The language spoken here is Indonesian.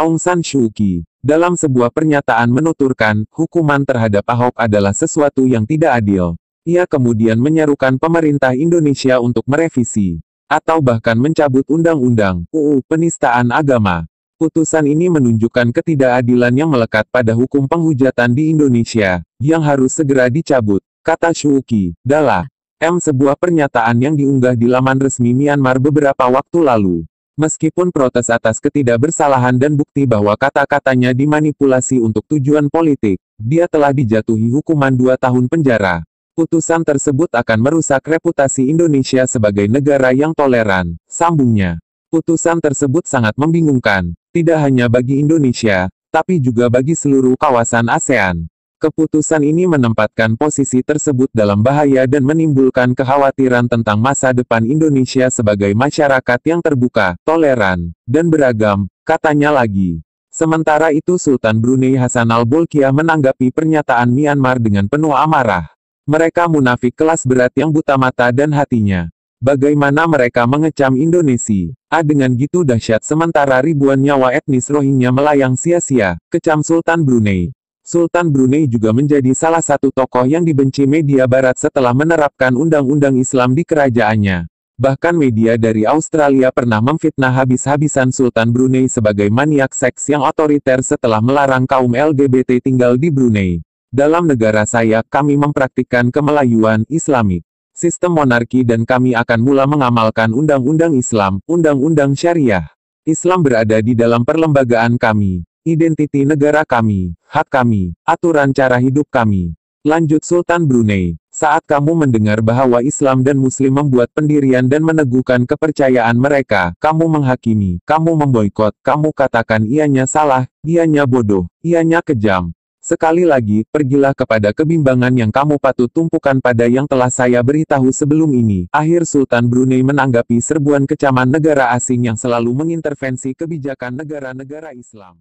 Aung San Suu Kyi, dalam sebuah pernyataan menuturkan, hukuman terhadap Ahok adalah sesuatu yang tidak adil. Ia kemudian menyerukan pemerintah Indonesia untuk merevisi, atau bahkan mencabut Undang-Undang, UU, Penistaan Agama. Putusan ini menunjukkan ketidakadilan yang melekat pada hukum penghujatan di Indonesia, yang harus segera dicabut, kata Shuuki, Dala. M. Sebuah pernyataan yang diunggah di laman resmi Myanmar beberapa waktu lalu. Meskipun protes atas ketidakbersalahan dan bukti bahwa kata-katanya dimanipulasi untuk tujuan politik, dia telah dijatuhi hukuman dua tahun penjara. Putusan tersebut akan merusak reputasi Indonesia sebagai negara yang toleran, sambungnya. Putusan tersebut sangat membingungkan, tidak hanya bagi Indonesia, tapi juga bagi seluruh kawasan ASEAN. Keputusan ini menempatkan posisi tersebut dalam bahaya dan menimbulkan kekhawatiran tentang masa depan Indonesia sebagai masyarakat yang terbuka, toleran, dan beragam, katanya lagi. Sementara itu Sultan Brunei Hasan al-Bolkiah menanggapi pernyataan Myanmar dengan penuh amarah. Mereka munafik kelas berat yang buta mata dan hatinya. Bagaimana mereka mengecam Indonesia? A dengan gitu dahsyat sementara ribuan nyawa etnis Rohingya melayang sia-sia, kecam Sultan Brunei. Sultan Brunei juga menjadi salah satu tokoh yang dibenci media barat setelah menerapkan undang-undang Islam di kerajaannya. Bahkan media dari Australia pernah memfitnah habis-habisan Sultan Brunei sebagai maniak seks yang otoriter setelah melarang kaum LGBT tinggal di Brunei. Dalam negara saya, kami mempraktikkan kemelayuan Islamik. Sistem monarki dan kami akan mula mengamalkan undang-undang Islam, undang-undang syariah. Islam berada di dalam perlembagaan kami. Identiti negara kami, hak kami, aturan cara hidup kami. Lanjut Sultan Brunei, saat kamu mendengar bahwa Islam dan Muslim membuat pendirian dan meneguhkan kepercayaan mereka, kamu menghakimi, kamu memboikot, kamu katakan ianya salah, ianya bodoh, ianya kejam. Sekali lagi, pergilah kepada kebimbangan yang kamu patut tumpukan pada yang telah saya beritahu sebelum ini. Akhir Sultan Brunei menanggapi serbuan kecaman negara asing yang selalu mengintervensi kebijakan negara-negara Islam.